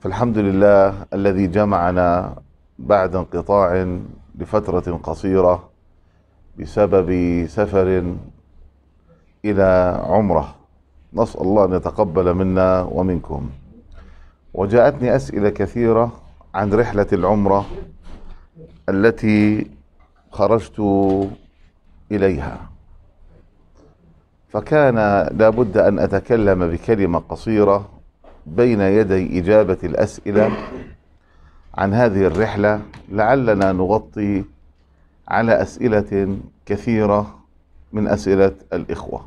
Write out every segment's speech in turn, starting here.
فالحمد لله الذي جمعنا بعد انقطاع لفترة قصيرة بسبب سفر إلى عمرة نسأل الله أن يتقبل منا ومنكم وجاءتني أسئلة كثيرة عن رحلة العمرة التي خرجت إليها فكان لابد أن أتكلم بكلمة قصيرة بين يدي إجابة الأسئلة عن هذه الرحلة لعلنا نغطي على أسئلة كثيرة من أسئلة الإخوة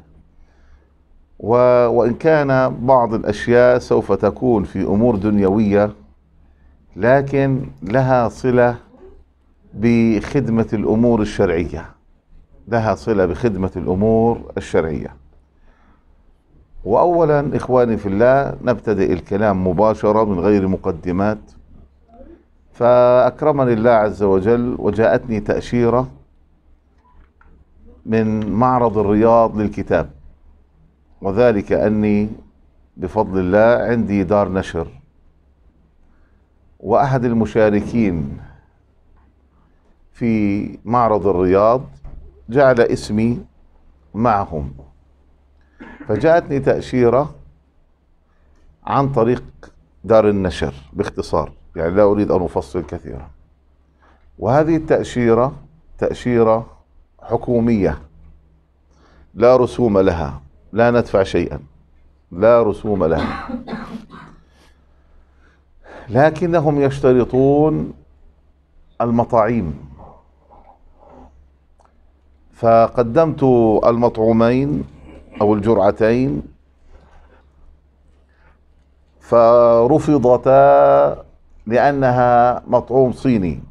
و وإن كان بعض الأشياء سوف تكون في أمور دنيوية لكن لها صلة بخدمة الأمور الشرعية لها صلة بخدمة الأمور الشرعية وأولا إخواني في الله نبتدئ الكلام مباشرة من غير مقدمات فأكرمني الله عز وجل وجاءتني تأشيرة من معرض الرياض للكتاب وذلك أني بفضل الله عندي دار نشر وأحد المشاركين في معرض الرياض جعل اسمي معهم فجاءتني تأشيرة عن طريق دار النشر باختصار يعني لا أريد أن أفصل كثيرا وهذه التأشيرة تأشيرة حكومية لا رسوم لها لا ندفع شيئا لا رسوم لها لكنهم يشترطون المطاعيم فقدمت المطعومين أو الجرعتين فرفضتا لأنها مطعوم صيني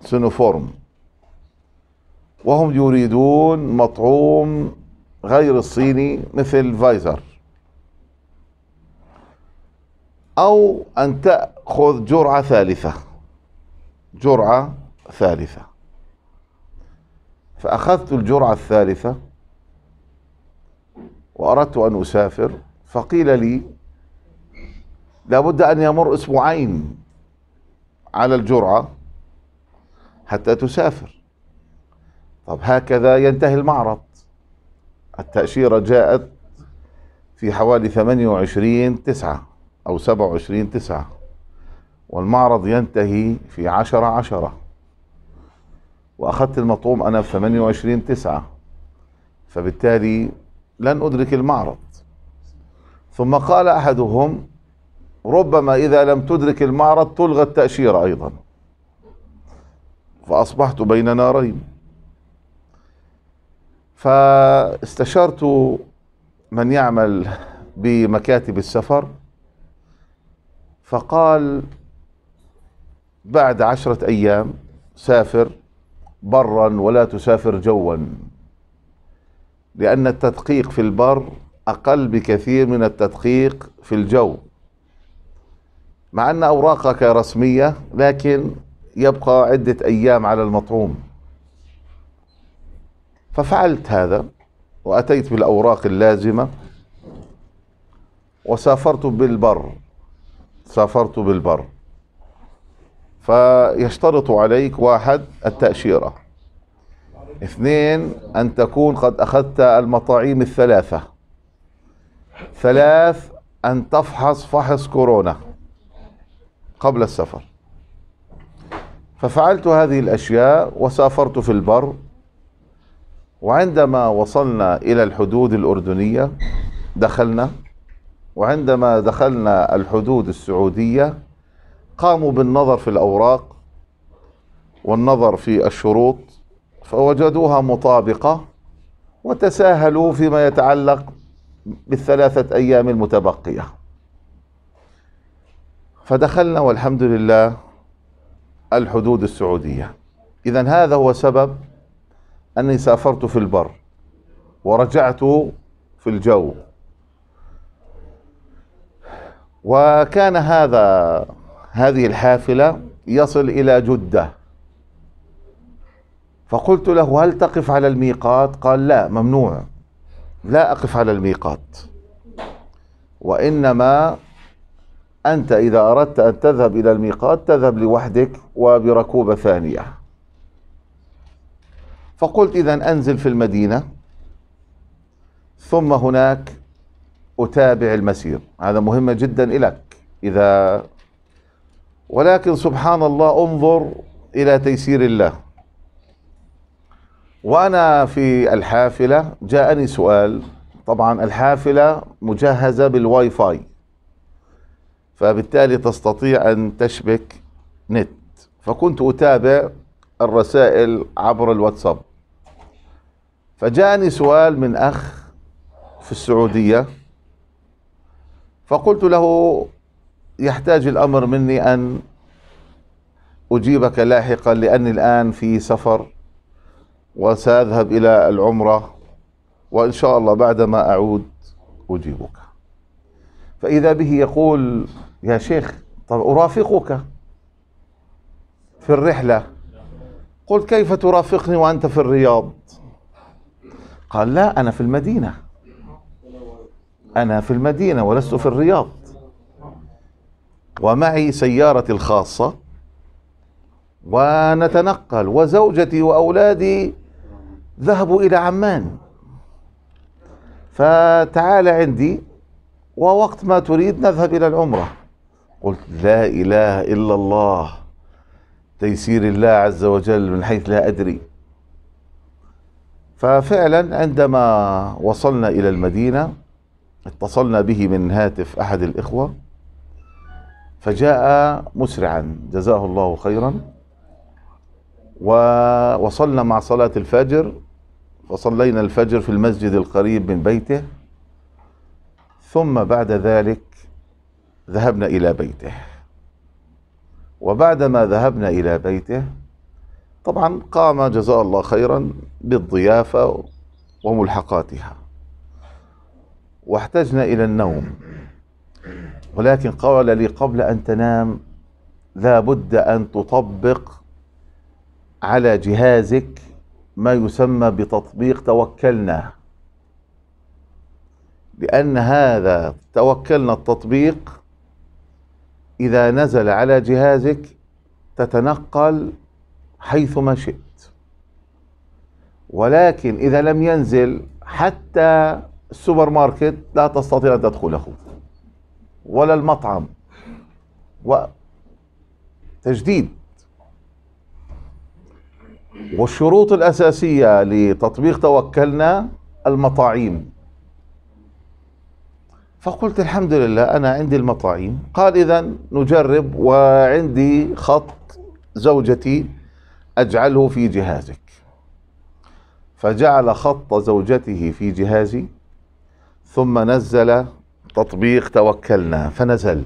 سينوفورم وهم يريدون مطعوم غير الصيني مثل فايزر أو أن تأخذ جرعة ثالثة جرعة ثالثة فأخذت الجرعة الثالثة وأردت أن أسافر فقيل لي لابد أن يمر أسبوعين على الجرعة حتى تسافر طب هكذا ينتهي المعرض التأشيرة جاءت في حوالي 28 تسعة أو 27 تسعة والمعرض ينتهي في 10 10 وأخذت المطعوم أنا في 28 تسعة فبالتالي لن أدرك المعرض ثم قال أحدهم ربما إذا لم تدرك المعرض تلغى التأشيرة أيضا فأصبحت بين نارين فاستشرت من يعمل بمكاتب السفر فقال بعد عشرة أيام سافر برا ولا تسافر جوا لأن التدقيق في البر أقل بكثير من التدقيق في الجو مع أن أوراقك رسمية لكن يبقى عدة أيام على المطعوم ففعلت هذا وأتيت بالأوراق اللازمة وسافرت بالبر سافرت بالبر فيشترط عليك واحد التأشيرة اثنين أن تكون قد أخذت المطاعيم الثلاثة ثلاث أن تفحص فحص كورونا قبل السفر ففعلت هذه الأشياء وسافرت في البر وعندما وصلنا إلى الحدود الأردنية دخلنا وعندما دخلنا الحدود السعودية قاموا بالنظر في الأوراق والنظر في الشروط فوجدوها مطابقة وتساهلوا فيما يتعلق بالثلاثة أيام المتبقية فدخلنا والحمد لله الحدود السعودية إذا هذا هو سبب أني سافرت في البر ورجعت في الجو وكان هذا هذه الحافلة يصل إلى جدة فقلت له هل تقف على الميقات قال لا ممنوع لا أقف على الميقات وإنما أنت إذا أردت أن تذهب إلى الميقات تذهب لوحدك وبركوبة ثانية فقلت إذا أنزل في المدينة ثم هناك أتابع المسير هذا مهمة جدا لك إذا ولكن سبحان الله انظر إلى تيسير الله وأنا في الحافلة جاءني سؤال طبعا الحافلة مجهزة بالواي فاي فبالتالي تستطيع أن تشبك نت فكنت أتابع الرسائل عبر الواتساب فجاءني سؤال من أخ في السعودية فقلت له يحتاج الأمر مني أن أجيبك لاحقا لأني الآن في سفر وسأذهب إلى العمرة وإن شاء الله بعدما أعود أجيبك فإذا به يقول يا شيخ طب أرافقك في الرحلة قلت كيف ترافقني وأنت في الرياض قال لا أنا في المدينة أنا في المدينة ولست في الرياض ومعي سيارتي الخاصة ونتنقل وزوجتي وأولادي ذهبوا إلى عمان فتعال عندي ووقت ما تريد نذهب إلى العمرة قلت لا إله إلا الله تيسير الله عز وجل من حيث لا أدري ففعلا عندما وصلنا إلى المدينة اتصلنا به من هاتف أحد الإخوة فجاء مسرعا جزاه الله خيرا ووصلنا مع صلاة الفجر وصلينا الفجر في المسجد القريب من بيته ثم بعد ذلك ذهبنا إلى بيته وبعدما ذهبنا إلى بيته طبعا قام جزاء الله خيرا بالضيافة وملحقاتها واحتجنا إلى النوم ولكن قال لي قبل أن تنام لا بد أن تطبق على جهازك ما يسمى بتطبيق توكلنا لأن هذا توكلنا التطبيق إذا نزل على جهازك تتنقل حيثما شئت ولكن إذا لم ينزل حتى السوبر ماركت لا تستطيع أن تدخله ولا المطعم وتجديد والشروط الأساسية لتطبيق توكلنا المطاعيم فقلت الحمد لله أنا عندي المطاعيم قال إذا نجرب وعندي خط زوجتي أجعله في جهازك فجعل خط زوجته في جهازي ثم نزل تطبيق توكلنا فنزل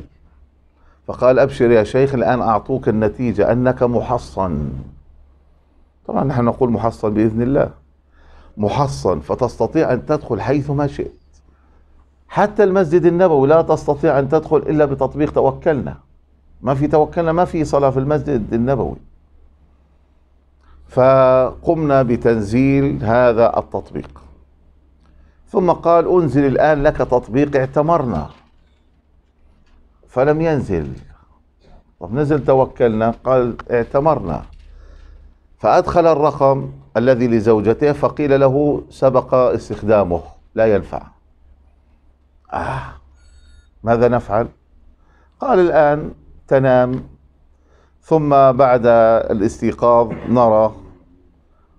فقال أبشر يا شيخ الآن أعطوك النتيجة أنك محصن طبعا نحن نقول محصن بإذن الله محصن فتستطيع أن تدخل حيث ما شئت حتى المسجد النبوي لا تستطيع أن تدخل إلا بتطبيق توكلنا ما في توكلنا ما في صلاة في المسجد النبوي فقمنا بتنزيل هذا التطبيق ثم قال انزل الآن لك تطبيق اعتمرنا فلم ينزل طب نزل توكلنا قال اعتمرنا فأدخل الرقم الذي لزوجته فقيل له سبق استخدامه لا ينفع آه ماذا نفعل؟ قال الآن تنام ثم بعد الاستيقاظ نرى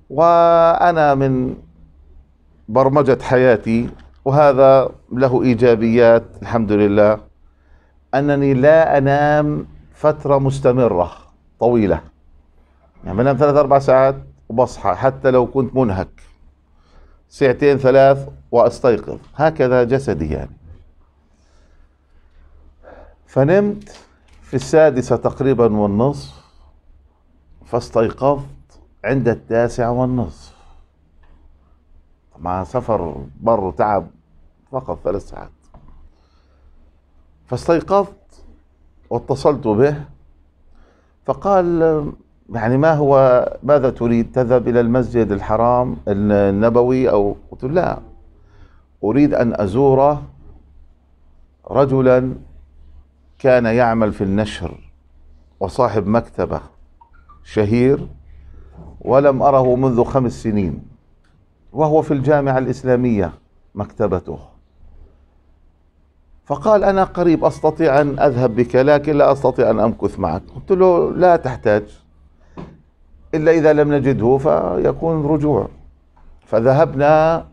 وأنا من برمجة حياتي وهذا له إيجابيات الحمد لله أنني لا أنام فترة مستمرة طويلة يعني بنام ثلاث أربع ساعات وبصحى حتى لو كنت منهك ساعتين ثلاث وأستيقظ هكذا جسدي يعني فنمت في السادسة تقريبا والنصف فاستيقظت عند التاسعة والنصف مع سفر بر وتعب فقط ثلاث ساعات فاستيقظت واتصلت به فقال يعني ما هو ماذا تريد تذهب إلى المسجد الحرام النبوي أو قلت له لا أريد أن أزور رجلا كان يعمل في النشر وصاحب مكتبة شهير ولم أره منذ خمس سنين وهو في الجامعة الإسلامية مكتبته فقال أنا قريب أستطيع أن أذهب بك لكن لا أستطيع أن أمكث معك قلت له لا تحتاج إلا إذا لم نجده فيكون رجوع فذهبنا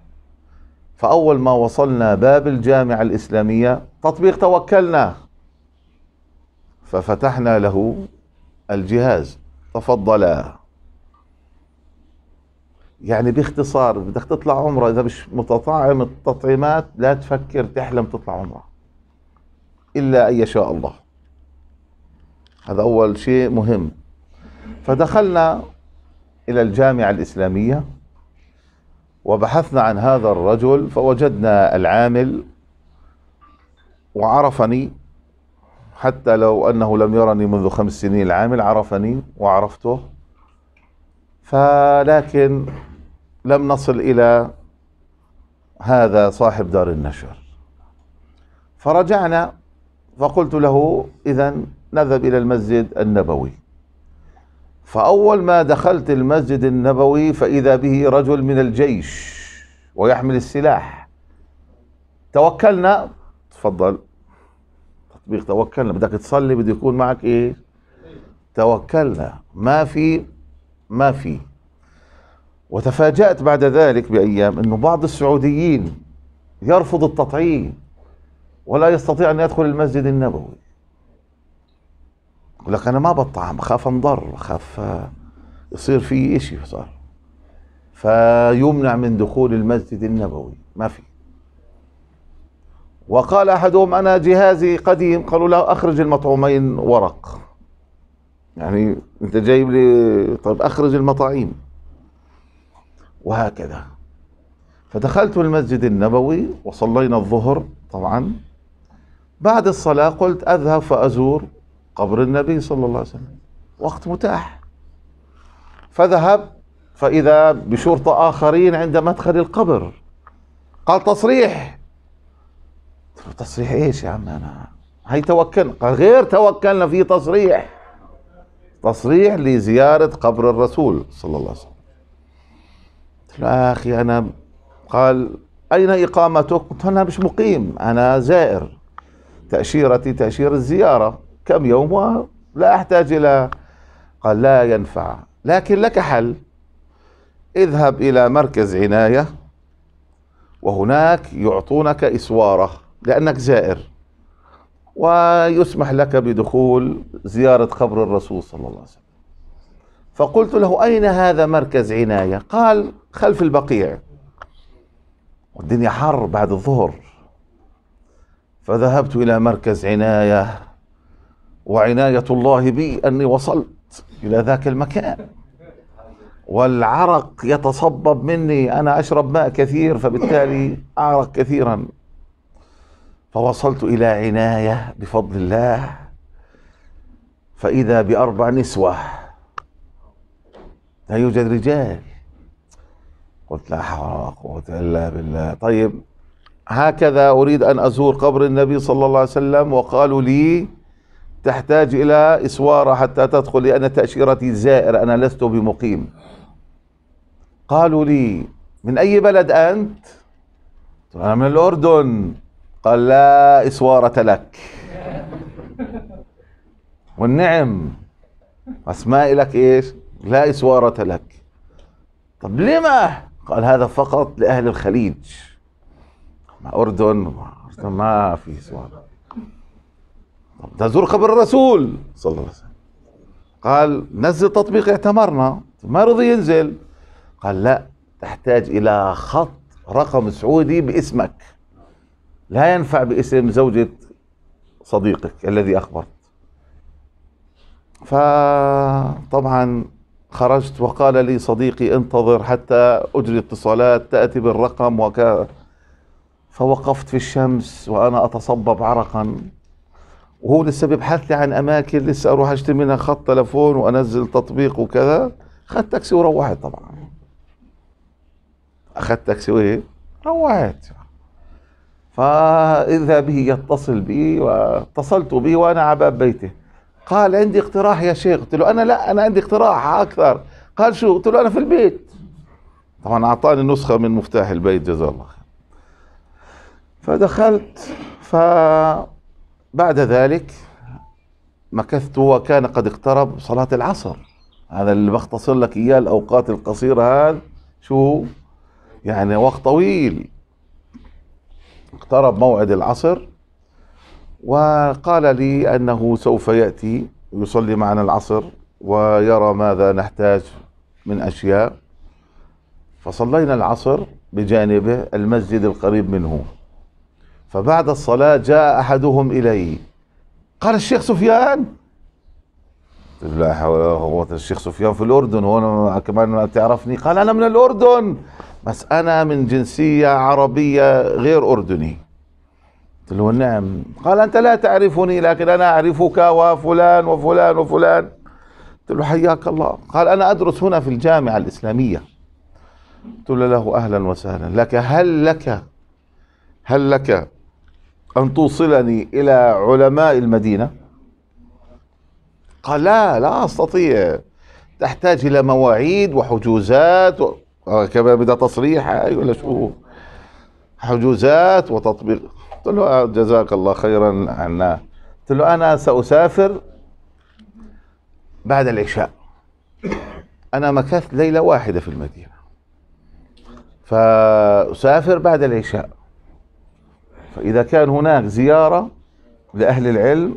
فأول ما وصلنا باب الجامعة الإسلامية تطبيق توكلنا ففتحنا له الجهاز تفضل يعني باختصار بدك تطلع عمره اذا مش متطعم التطعيمات لا تفكر تحلم تطلع عمره الا ان يشاء الله هذا اول شيء مهم فدخلنا إلى الجامعة الإسلامية وبحثنا عن هذا الرجل فوجدنا العامل وعرفني حتى لو أنه لم يرني منذ خمس سنين العامل عرفني وعرفته فلكن لم نصل إلى هذا صاحب دار النشر فرجعنا فقلت له إذا نذهب إلى المسجد النبوي فأول ما دخلت المسجد النبوي فإذا به رجل من الجيش ويحمل السلاح توكلنا تفضل تطبيق توكلنا بدك تصلي بده يكون معك ايه توكلنا ما في ما في وتفاجأت بعد ذلك بأيام أنه بعض السعوديين يرفض التطعيم ولا يستطيع أن يدخل المسجد النبوي لك انا ما بطعم بخاف انضر بخاف آه، يصير في شيء صار فيمنع من دخول المسجد النبوي ما في وقال احدهم انا جهازي قديم قالوا له اخرج المطعومين ورق يعني انت جايب لي طيب اخرج المطاعيم وهكذا فدخلت المسجد النبوي وصلينا الظهر طبعا بعد الصلاة قلت أذهب فأزور قبر النبي صلى الله عليه وسلم وقت متاح فذهب فإذا بشرطة آخرين عند مدخل القبر قال تصريح تصريح ايش يا عم انا هي توكلنا قال غير توكلنا في تصريح تصريح لزيارة قبر الرسول صلى الله عليه وسلم قلت له أخي أنا قال أين إقامتك؟ قلت أنا مش مقيم أنا زائر تأشيرتي تأشير الزيارة كم يوم ولا أحتاج إلى قال لا ينفع لكن لك حل اذهب إلى مركز عناية وهناك يعطونك إسوارة لأنك زائر ويسمح لك بدخول زيارة قبر الرسول صلى الله عليه وسلم فقلت له أين هذا مركز عناية قال خلف البقيع والدنيا حر بعد الظهر فذهبت إلى مركز عناية وعناية الله بي أني وصلت إلى ذاك المكان والعرق يتصبب مني أنا أشرب ماء كثير فبالتالي أعرق كثيرا فوصلت إلى عناية بفضل الله فإذا بأربع نسوة لا يوجد رجال قلت لا حول ولا قوة إلا بالله طيب هكذا أريد أن أزور قبر النبي صلى الله عليه وسلم وقالوا لي تحتاج إلى إسوارة حتى تدخل لأن تأشيرتي زائر أنا لست بمقيم قالوا لي من أي بلد أنت؟ أنا من الأردن قال لا إسوارة لك والنعم أسماء لك إيش؟ لا إسوارة لك طب لما؟ قال هذا فقط لأهل الخليج ما أردن ما في إسوارة تزور قبر الرسول صلى الله عليه وسلم قال نزل تطبيق اعتمرنا ما رضي ينزل قال لا تحتاج إلى خط رقم سعودي باسمك لا ينفع باسم زوجة صديقك الذي أخبرت فطبعا خرجت وقال لي صديقي انتظر حتى أجري اتصالات تأتي بالرقم وكذا فوقفت في الشمس وأنا أتصبب عرقا وهو لسه بيبحث لي عن اماكن لسه اروح اشتري منها خط تليفون وانزل تطبيق وكذا اخذت تاكسي وروحت طبعا اخذت تاكسي وايه روحت فاذا به يتصل بي واتصلت به وانا على باب بيته قال عندي اقتراح يا شيخ قلت له انا لا انا عندي اقتراح اكثر قال شو قلت له انا في البيت طبعا اعطاني نسخه من مفتاح البيت جزاه الله خير فدخلت ف بعد ذلك مكثت وكان قد اقترب صلاة العصر هذا اللي بختصر لك إياه الأوقات القصيرة هذا شو يعني وقت طويل اقترب موعد العصر وقال لي أنه سوف يأتي يصلي معنا العصر ويرى ماذا نحتاج من أشياء فصلينا العصر بجانبه المسجد القريب منه فبعد الصلاة جاء أحدهم إلي قال الشيخ سفيان لا حول ولا قوة الشيخ سفيان في الأردن هو كمان ما تعرفني قال أنا من الأردن بس أنا من جنسية عربية غير أردني قلت له نعم قال أنت لا تعرفني لكن أنا أعرفك وفلان وفلان وفلان قلت له حياك الله قال أنا أدرس هنا في الجامعة الإسلامية قلت له, له أهلا وسهلا لك هل لك هل لك أن توصلني إلى علماء المدينة قال لا لا أستطيع تحتاج إلى مواعيد وحجوزات و... آه، كما بدأ تصريح يقول أيوة، ولا شو حجوزات وتطبيق قلت له آه، جزاك الله خيرا عنا قلت له أنا سأسافر بعد العشاء أنا مكثت ليلة واحدة في المدينة فأسافر بعد العشاء فإذا كان هناك زيارة لأهل العلم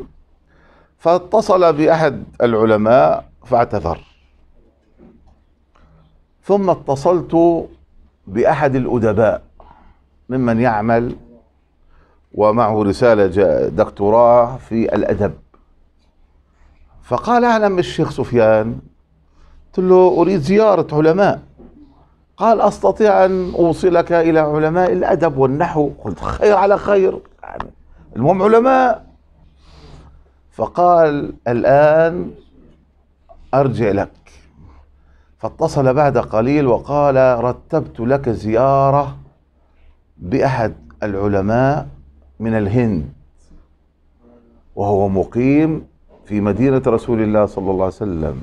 فاتصل بأحد العلماء فاعتذر ثم اتصلت بأحد الأدباء ممن يعمل ومعه رسالة دكتوراه في الأدب فقال أعلم الشيخ سفيان قلت له أريد زيارة علماء قال أستطيع أن أوصلك إلى علماء الأدب والنحو قلت خير على خير يعني المهم علماء فقال الآن أرجع لك فاتصل بعد قليل وقال رتبت لك زيارة بأحد العلماء من الهند وهو مقيم في مدينة رسول الله صلى الله عليه وسلم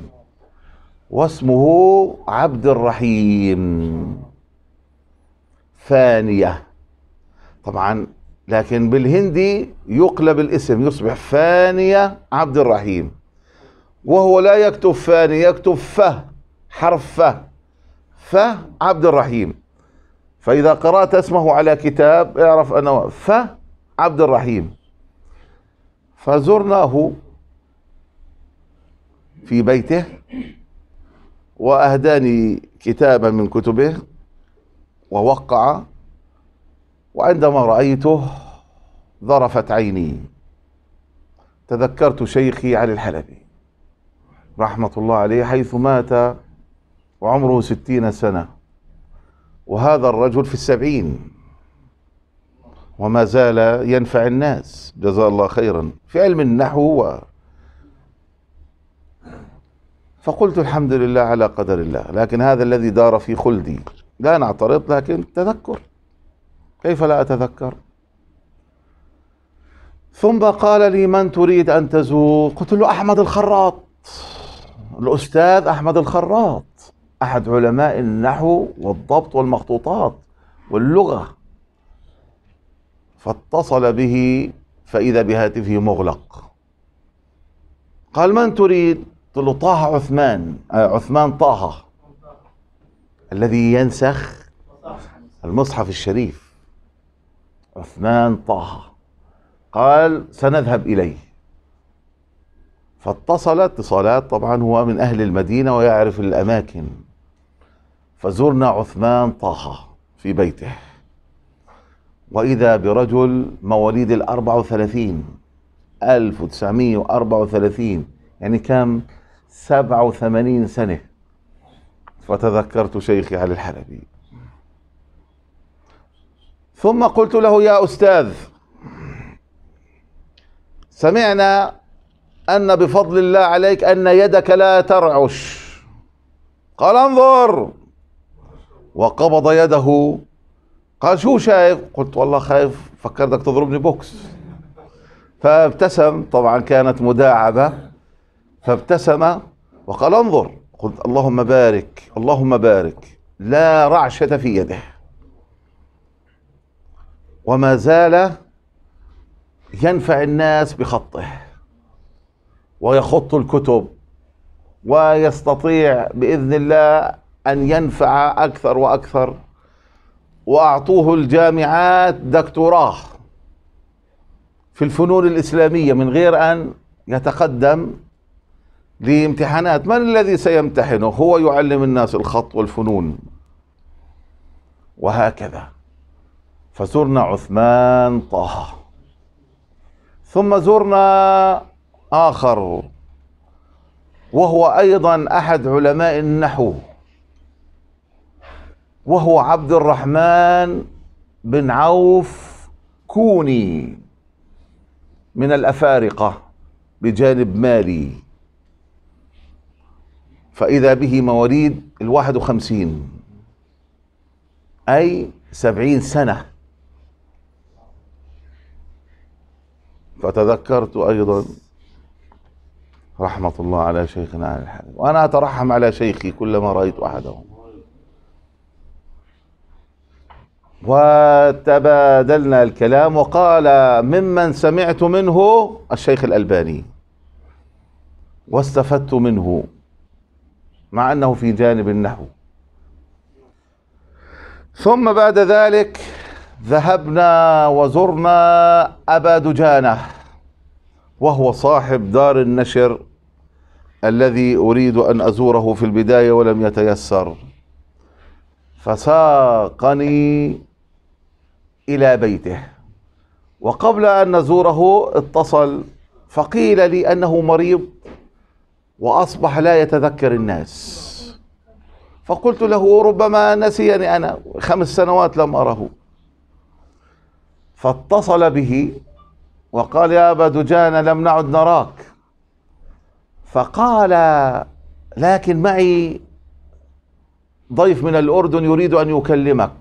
واسمه عبد الرحيم فانية طبعا لكن بالهندي يقلب الاسم يصبح فانية عبد الرحيم وهو لا يكتب فاني يكتب ف حرف ف ف عبد الرحيم فإذا قرأت اسمه على كتاب اعرف أنه ف عبد الرحيم فزرناه في بيته وأهداني كتابا من كتبه ووقع وعندما رأيته ظرفت عيني تذكرت شيخي علي الحلبي رحمة الله عليه حيث مات وعمره ستين سنة وهذا الرجل في السبعين وما زال ينفع الناس جزاه الله خيرا في علم النحو فقلت الحمد لله على قدر الله لكن هذا الذي دار في خلدي لا نعترض لكن تذكر كيف لا أتذكر ثم قال لي من تريد أن تزور قلت له أحمد الخراط الأستاذ أحمد الخراط أحد علماء النحو والضبط والمخطوطات واللغة فاتصل به فإذا بهاتفه مغلق قال من تريد قلت له طه عثمان آه، عثمان طه الذي ينسخ المصحف الشريف عثمان طه قال سنذهب إليه فاتصل اتصالات طبعا هو من أهل المدينة ويعرف الأماكن فزرنا عثمان طه في بيته وإذا برجل مواليد الأربع وثلاثين ألف وثلاثين يعني كام سبع وثمانين سنة فتذكرت شيخي علي الحلبي ثم قلت له يا أستاذ سمعنا أن بفضل الله عليك أن يدك لا ترعش قال انظر وقبض يده قال شو شايف قلت والله خايف فكرتك تضربني بوكس فابتسم طبعا كانت مداعبة فابتسم وقال انظر قلت اللهم بارك اللهم بارك لا رعشة في يده وما زال ينفع الناس بخطه ويخط الكتب ويستطيع باذن الله ان ينفع اكثر واكثر واعطوه الجامعات دكتوراه في الفنون الاسلاميه من غير ان يتقدم لامتحانات امتحانات من الذي سيمتحنه هو يعلم الناس الخط والفنون وهكذا فزرنا عثمان طه ثم زرنا آخر وهو أيضا أحد علماء النحو وهو عبد الرحمن بن عوف كوني من الأفارقة بجانب مالي فإذا به مواليد الواحد وخمسين أي سبعين سنة فتذكرت أيضا رحمة الله على شيخنا على الحال وأنا أترحم على شيخي كلما رأيت أحدهم وتبادلنا الكلام وقال ممن سمعت منه الشيخ الألباني واستفدت منه مع أنه في جانب النحو ثم بعد ذلك ذهبنا وزرنا أبا دجانة وهو صاحب دار النشر الذي أريد أن أزوره في البداية ولم يتيسر فساقني إلى بيته وقبل أن نزوره اتصل فقيل لي أنه مريض وأصبح لا يتذكر الناس فقلت له ربما نسيني أنا خمس سنوات لم أره فاتصل به وقال يا أبا دجان لم نعد نراك فقال لكن معي ضيف من الأردن يريد أن يكلمك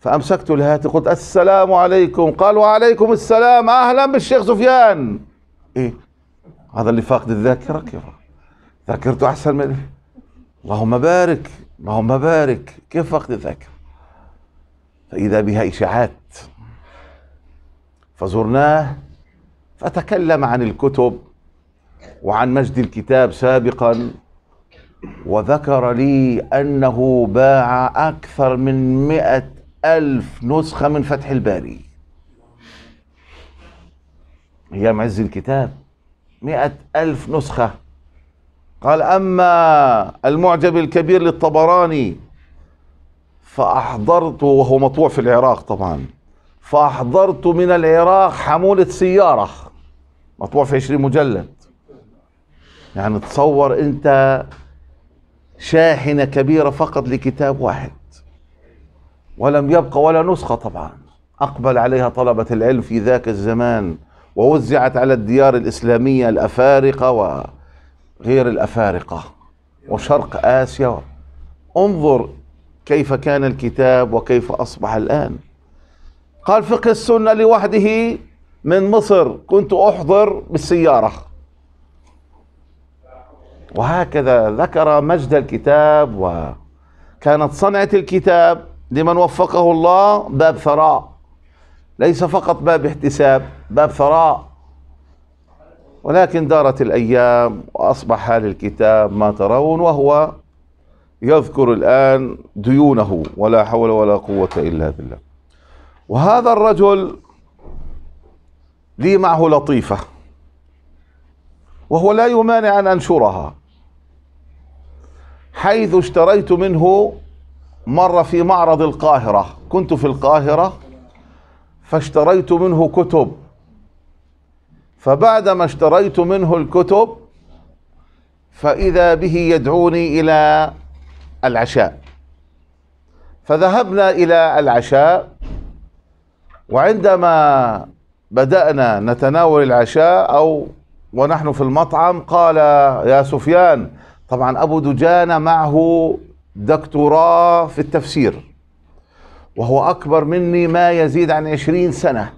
فأمسكت الهاتف قلت السلام عليكم قال وعليكم السلام أهلا بالشيخ سفيان إيه هذا اللي فاقد الذاكرة كيف ذاكرته أحسن من اللهم بارك اللهم بارك كيف فاقد الذاكرة فإذا بها إشاعات فزرناه فتكلم عن الكتب وعن مجد الكتاب سابقا وذكر لي أنه باع أكثر من مئة ألف نسخة من فتح الباري أيام عز الكتاب مئة ألف نسخة قال أما المعجب الكبير للطبراني فأحضرت وهو مطبوع في العراق طبعا فأحضرت من العراق حمولة سيارة مطبوع في 20 مجلد يعني تصور أنت شاحنة كبيرة فقط لكتاب واحد ولم يبقى ولا نسخة طبعا أقبل عليها طلبة العلم في ذاك الزمان ووزعت على الديار الإسلامية الأفارقة وغير الأفارقة وشرق آسيا انظر كيف كان الكتاب وكيف أصبح الآن قال فقه السنة لوحده من مصر كنت أحضر بالسيارة وهكذا ذكر مجد الكتاب وكانت صنعة الكتاب لمن وفقه الله باب ثراء ليس فقط باب احتساب باب ثراء ولكن دارت الأيام وأصبح للكتاب ما ترون وهو يذكر الآن ديونه ولا حول ولا قوة إلا بالله وهذا الرجل لي معه لطيفة وهو لا يمانع أن أنشرها حيث اشتريت منه مرة في معرض القاهرة كنت في القاهرة فاشتريت منه كتب فبعدما اشتريت منه الكتب فإذا به يدعوني إلى العشاء فذهبنا إلى العشاء وعندما بدأنا نتناول العشاء أو ونحن في المطعم قال يا سفيان طبعا أبو دجان معه دكتوراه في التفسير وهو أكبر مني ما يزيد عن عشرين سنة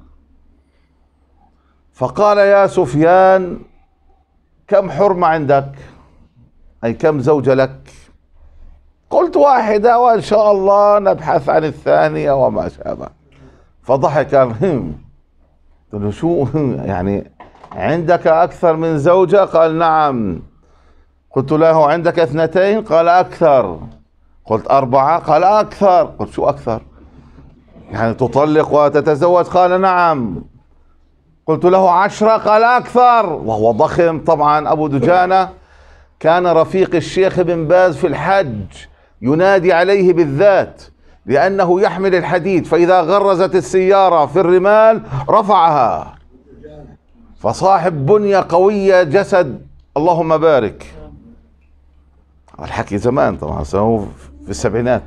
فقال يا سفيان كم حرمة عندك أي كم زوجة لك قلت واحدة وإن شاء الله نبحث عن الثانية وما شابه فضحك قال له شو يعني عندك أكثر من زوجة قال نعم قلت له عندك اثنتين قال أكثر قلت أربعة قال أكثر قلت شو أكثر يعني تطلق وتتزوج قال نعم قلت له عشرة قال أكثر وهو ضخم طبعا أبو دجانة كان رفيق الشيخ بن باز في الحج ينادي عليه بالذات لأنه يحمل الحديد فإذا غرزت السيارة في الرمال رفعها فصاحب بنية قوية جسد اللهم بارك الحكي زمان طبعا في السبعينات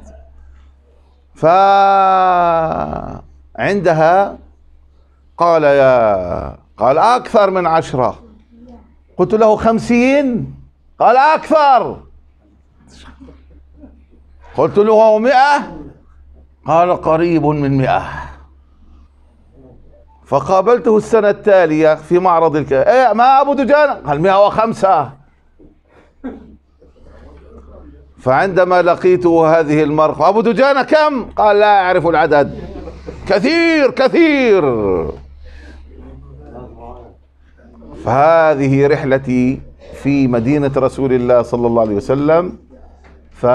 فعندها قال يا قال أكثر من عشرة قلت له خمسين قال أكثر قلت له مئة قال قريب من مئة فقابلته السنة التالية في معرض الك... إيه ما أبو دجان قال مئة وخمسة فعندما لقيته هذه المرأة أبو دجانة كم قال لا أعرف العدد كثير كثير فهذه رحلتي في مدينة رسول الله صلى الله عليه وسلم ف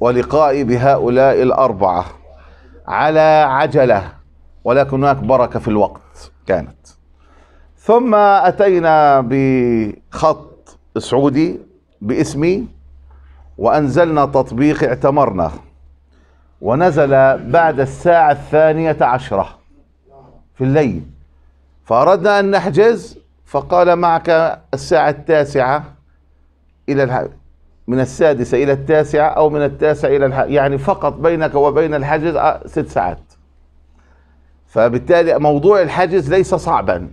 ولقائي بهؤلاء الأربعة على عجلة ولكن هناك بركة في الوقت كانت ثم أتينا بخط سعودي باسمي وأنزلنا تطبيق اعتمرنا ونزل بعد الساعة الثانية عشرة في الليل فأردنا أن نحجز فقال معك الساعة التاسعة إلى الح... من السادسة إلى التاسعة أو من التاسعة إلى الح... يعني فقط بينك وبين الحجز آه، ست ساعات فبالتالي موضوع الحجز ليس صعبا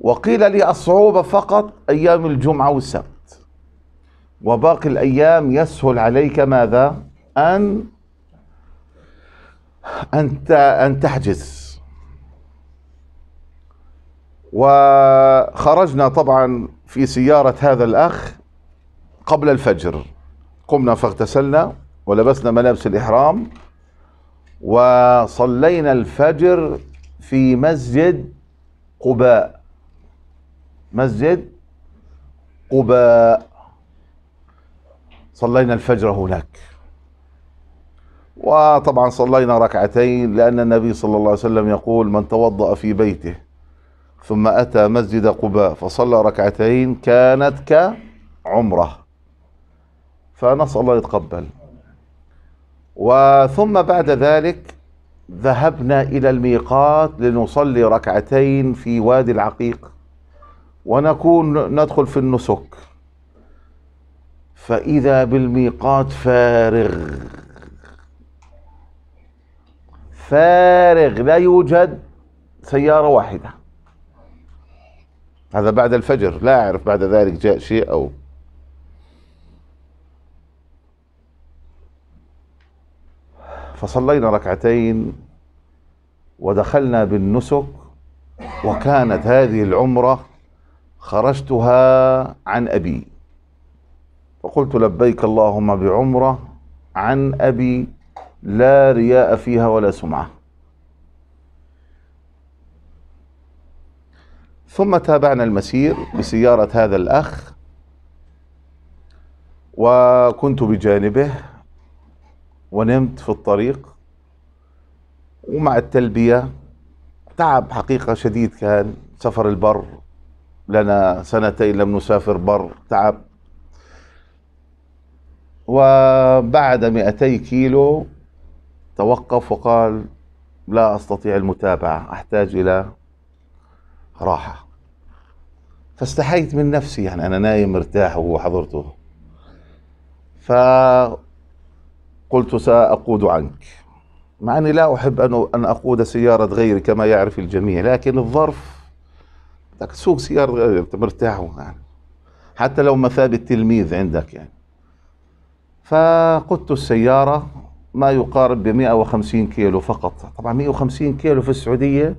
وقيل لي الصعوبة فقط أيام الجمعة والسبت وباقي الأيام يسهل عليك ماذا أن أن أن تحجز وخرجنا طبعا في سيارة هذا الأخ قبل الفجر قمنا فاغتسلنا ولبسنا ملابس الإحرام وصلينا الفجر في مسجد قباء مسجد قباء صلينا الفجر هناك وطبعا صلينا ركعتين لأن النبي صلى الله عليه وسلم يقول من توضأ في بيته ثم أتى مسجد قباء فصلى ركعتين كانت كعمرة فنسأل الله يتقبل وثم بعد ذلك ذهبنا إلى الميقات لنصلي ركعتين في وادي العقيق ونكون ندخل في النسك فإذا بالميقات فارغ فارغ لا يوجد سيارة واحدة هذا بعد الفجر لا أعرف بعد ذلك جاء شيء أو فصلينا ركعتين ودخلنا بالنسك وكانت هذه العمرة خرجتها عن أبي فقلت لبيك اللهم بعمرة عن أبي لا رياء فيها ولا سمعة ثم تابعنا المسير بسيارة هذا الأخ وكنت بجانبه ونمت في الطريق ومع التلبية تعب حقيقة شديد كان سفر البر لنا سنتين لم نسافر بر تعب وبعد 200 كيلو توقف وقال لا أستطيع المتابعة أحتاج إلى راحة فاستحيت من نفسي يعني أنا نايم مرتاح وهو حضرته فقلت سأقود عنك مع أني لا أحب أن أقود سيارة غيري كما يعرف الجميع لكن الظرف بدك تسوق سيارة غيري أنت مرتاح يعني حتى لو مثابة تلميذ عندك يعني فقدت السيارة ما يقارب ب 150 كيلو فقط طبعا 150 كيلو في السعودية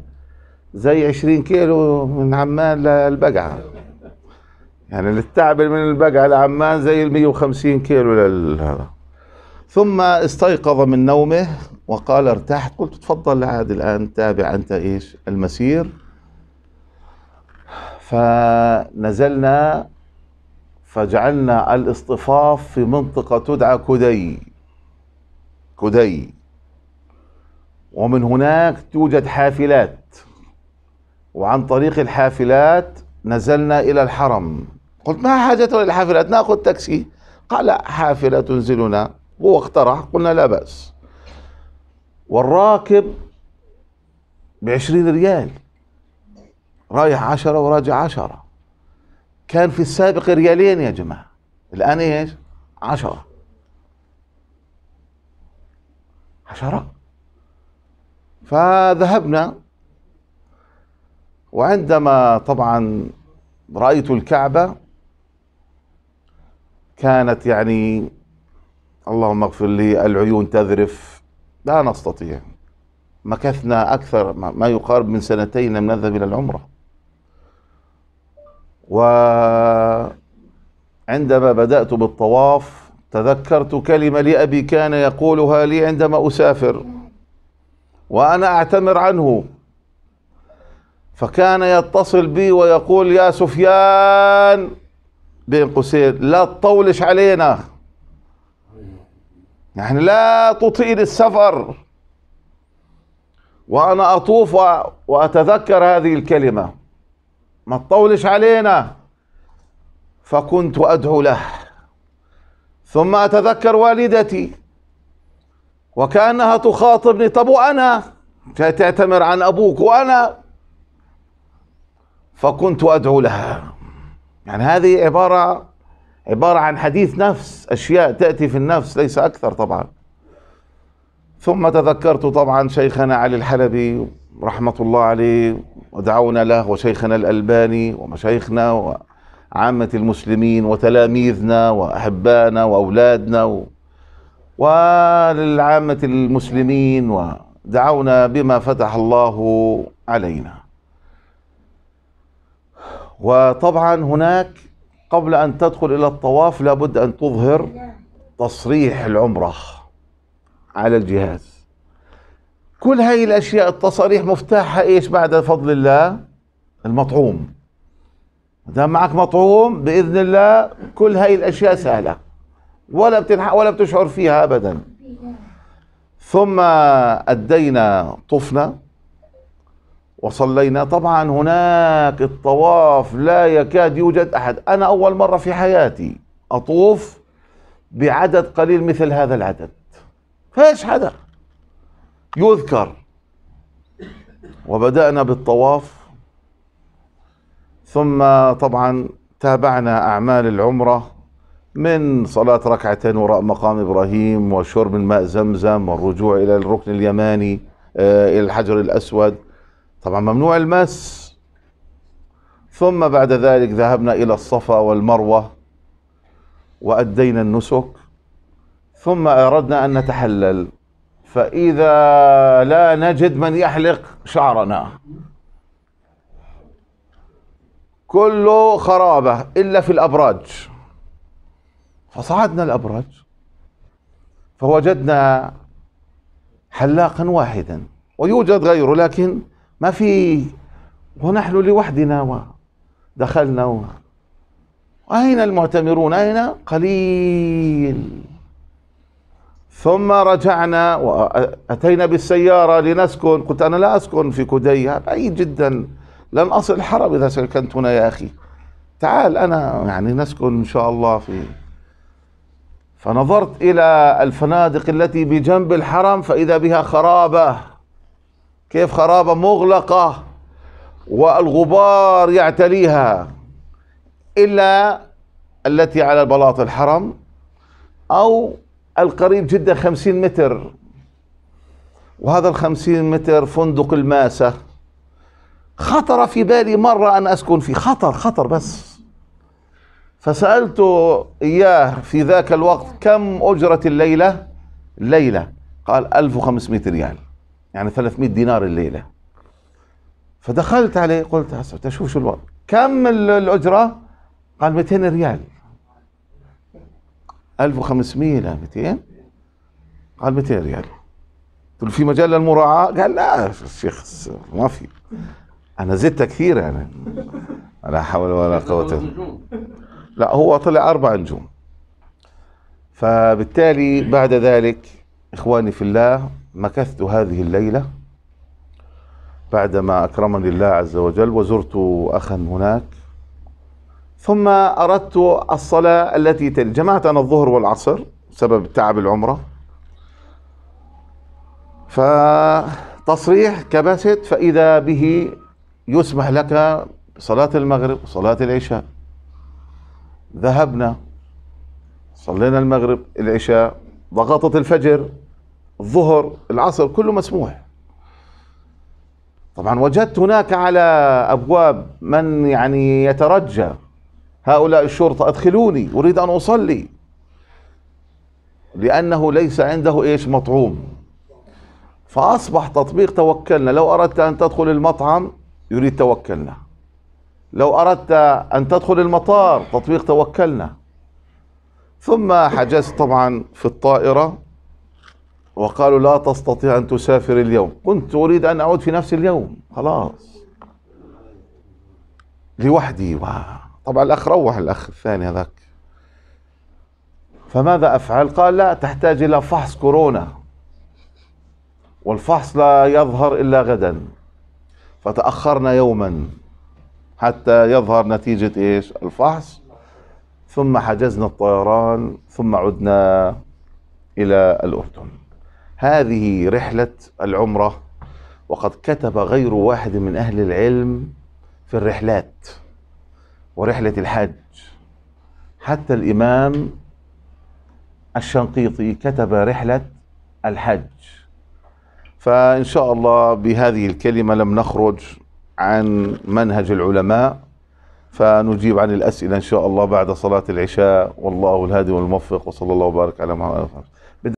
زي 20 كيلو من عمان للبقعة يعني للتعب من البقعة لعمان زي ال 150 كيلو لهذا ثم استيقظ من نومه وقال ارتحت قلت تفضل عاد الآن تابع أنت إيش المسير فنزلنا فجعلنا الاصطفاف في منطقة تدعى كدي كدي ومن هناك توجد حافلات وعن طريق الحافلات نزلنا إلى الحرم قلت ما حاجة للحافلات نأخذ تاكسي قال حافلة تنزلنا هو اقترح قلنا لا بأس والراكب بعشرين ريال رايح عشرة وراجع عشرة كان في السابق ريالين يا جماعة الآن ايش؟ عشرة عشرة فذهبنا وعندما طبعا رأيت الكعبة كانت يعني اللهم اغفر لي العيون تذرف لا نستطيع مكثنا أكثر ما يقارب من سنتين لم نذهب إلى العمرة وعندما بدأت بالطواف تذكرت كلمة لأبي كان يقولها لي عندما أسافر وأنا أعتمر عنه فكان يتصل بي ويقول يا سفيان بين قوسين لا تطولش علينا يعني لا تطيل السفر وأنا أطوف وأتذكر هذه الكلمة ما تطولش علينا فكنت أدعو له ثم أتذكر والدتي وكأنها تخاطبني طب وأنا تعتمر عن أبوك وأنا فكنت أدعو لها يعني هذه عبارة عبارة عن حديث نفس أشياء تأتي في النفس ليس أكثر طبعا ثم تذكرت طبعا شيخنا علي الحلبي رحمة الله عليه ودعونا له وشيخنا الألباني ومشايخنا وعامة المسلمين وتلاميذنا وأحبائنا وأولادنا و... وللعامة المسلمين ودعونا بما فتح الله علينا وطبعا هناك قبل أن تدخل إلى الطواف لابد أن تظهر تصريح العمرة على الجهاز كل هاي الأشياء التصاريح مفتاحها إيش بعد فضل الله المطعوم دام معك مطعوم بإذن الله كل هاي الأشياء سهلة ولا بتنح ولا بتشعر فيها أبدا ثم أدينا طفنا وصلينا طبعا هناك الطواف لا يكاد يوجد أحد أنا أول مرة في حياتي أطوف بعدد قليل مثل هذا العدد فيش حدا يذكر وبدأنا بالطواف ثم طبعا تابعنا أعمال العمرة من صلاة ركعتين وراء مقام إبراهيم وشرب الماء زمزم والرجوع إلى الركن اليماني آه، إلى الحجر الأسود طبعا ممنوع المس ثم بعد ذلك ذهبنا إلى الصفا والمروة وأدينا النسك ثم أردنا أن نتحلل فإذا لا نجد من يحلق شعرنا كله خرابة إلا في الأبراج فصعدنا الأبراج فوجدنا حلاقا واحدا ويوجد غيره لكن ما في ونحن لوحدنا ودخلنا أين المعتمرون أين قليل ثم رجعنا وأتينا بالسيارة لنسكن قلت أنا لا أسكن في كدية بعيد جدا لن أصل الحرم إذا سكنت هنا يا أخي تعال أنا يعني نسكن إن شاء الله في فنظرت إلى الفنادق التي بجنب الحرم فإذا بها خرابة كيف خرابة مغلقة والغبار يعتليها إلا التي على بلاط الحرم أو القريب جدا خمسين متر وهذا الخمسين متر فندق الماسة خطر في بالي مرة أن أسكن فيه خطر خطر بس فسألته إياه في ذاك الوقت كم أجرة الليلة ليلة قال 1500 ريال يعني 300 دينار الليلة فدخلت عليه قلت أشوف شو الوضع كم الأجرة قال 200 ريال 1500 ل 200 قال 200 ريال قلت له في مجال للمراعاة؟ قال لا الشيخ ما في انا زدت كثير يعني لا حول ولا قوة لا هو طلع اربع نجوم فبالتالي بعد ذلك اخواني في الله مكثت هذه الليله بعدما أكرمني الله عز وجل وزرت أخا هناك ثم أردت الصلاة التي تلي جمعت أنا الظهر والعصر بسبب تعب العمرة فتصريح كبست فإذا به يسمح لك صلاة المغرب وصلاة العشاء ذهبنا صلينا المغرب العشاء ضغطت الفجر الظهر العصر كله مسموح طبعا وجدت هناك على أبواب من يعني يترجى هؤلاء الشرطة أدخلوني أريد أن أصلي لأنه ليس عنده إيش مطعوم فأصبح تطبيق توكلنا لو أردت أن تدخل المطعم يريد توكلنا لو أردت أن تدخل المطار تطبيق توكلنا ثم حجزت طبعا في الطائرة وقالوا لا تستطيع أن تسافر اليوم كنت أريد أن أعود في نفس اليوم خلاص لوحدي بقى طبعا الأخ روح الأخ الثاني هذاك فماذا أفعل؟ قال لا تحتاج إلى فحص كورونا والفحص لا يظهر إلا غدا فتأخرنا يوما حتى يظهر نتيجة إيش الفحص ثم حجزنا الطيران ثم عدنا إلى الأردن هذه رحلة العمرة وقد كتب غير واحد من أهل العلم في الرحلات ورحلة الحج حتى الإمام الشنقيطي كتب رحلة الحج فإن شاء الله بهذه الكلمة لم نخرج عن منهج العلماء فنجيب عن الأسئلة إن شاء الله بعد صلاة العشاء والله الهادي والموفق وصلى الله وبارك على محمد